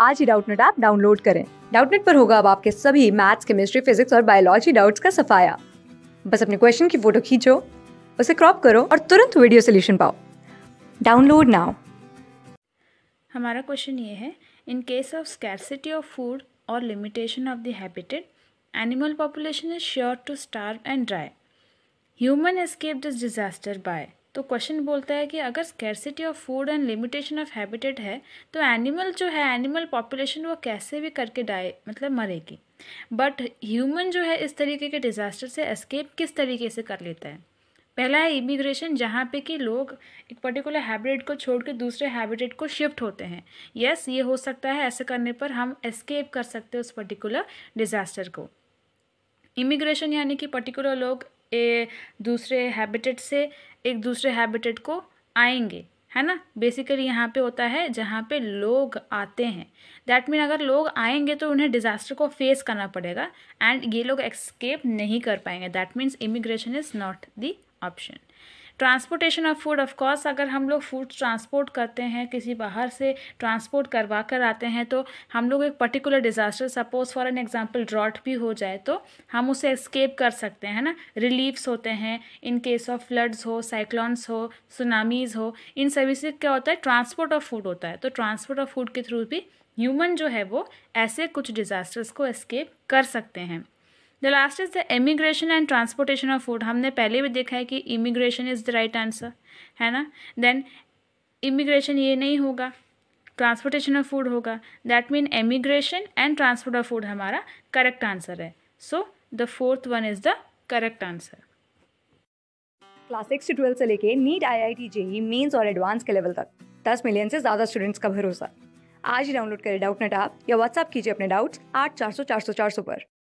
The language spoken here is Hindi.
आज ही डाउटनेट ऐप डाउनलोड करें डाउटनेट पर होगा अब आपके सभी मैथ्स केमिस्ट्री फिजिक्स और बायोलॉजी डाउट्स का सफाया बस अपने क्वेश्चन की फोटो खींचो उसे क्रॉप करो और तुरंत वीडियो सोल्यूशन पाओ डाउनलोड नाउ हमारा क्वेश्चन ये है in case of scarcity of food और limitation of the habitat animal population is sure to starve and dry human escape this disaster by तो क्वेश्चन बोलता है कि अगर scarcity of food and limitation of habitat है तो एनिमल जो है एनिमल पॉपुलेशन वो कैसे भी करके डाए मतलब मरेगी बट ह्यूमन जो है इस तरीके के डिज़ास्टर से एस्केप किस तरीके से कर लेता है पहला है इमिग्रेशन जहाँ पे कि लोग एक पर्टिकुलर हैबिटेट को छोड़ के दूसरे हैबिटेट को शिफ्ट होते हैं यस yes, ये हो सकता है ऐसे करने पर हम एस्केप कर सकते हैं उस पर्टिकुलर डिज़ास्टर को इमिग्रेशन यानी कि पर्टिकुलर लोग ए, दूसरे हैबिटेट से एक दूसरे हैबिटेट को आएंगे है ना बेसिकली यहाँ पे होता है जहाँ पे लोग आते हैं दैट मीन अगर लोग आएंगे तो उन्हें डिज़ास्टर को फेस करना पड़ेगा एंड ये लोग एक्सकेप नहीं कर पाएंगे that means immigration is not the option transportation of food of course अगर हम लोग फूड ट्रांसपोर्ट करते हैं किसी बाहर से ट्रांसपोर्ट करवा कर आते हैं तो हम लोग एक particular disaster suppose for an example drought भी हो जाए तो हम उसे एस्केप कर सकते हैं ना रिलीफ्स होते हैं इन केस ऑफ फ्लड्स हो साइक्लॉन्स हो सुनामीज़ हो इन सभी से क्या होता है ट्रांसपोर्ट ऑफ फूड होता है तो ट्रांसपोर्ट ऑफ फूड के थ्रू भी ह्यूमन जो है वो ऐसे कुछ डिज़ास्टर्स को एस्केप कर सकते हैं the last is the immigration and transportation of food हमने पहले भी देखा है कि immigration is the right answer है ना देन इमिग्रेशन ये नहीं होगा ट्रांसपोर्टेशन ऑफ फूड होगा that mean emigration and transport of food हमारा करेक्ट आंसर है so the fourth one is the correct answer class six से ट्वेल्थ से लेके NEET I I T JEE mains और एडवांस के लेवल तक दस मिलियन से ज़्यादा स्टूडेंट्स का भरोसा आज ही डाउनलोड करें डाउट नेट आप या व्हाट्सअप कीजिए अपने डाउट्स आठ चार सौ चार सौ चार सौ पर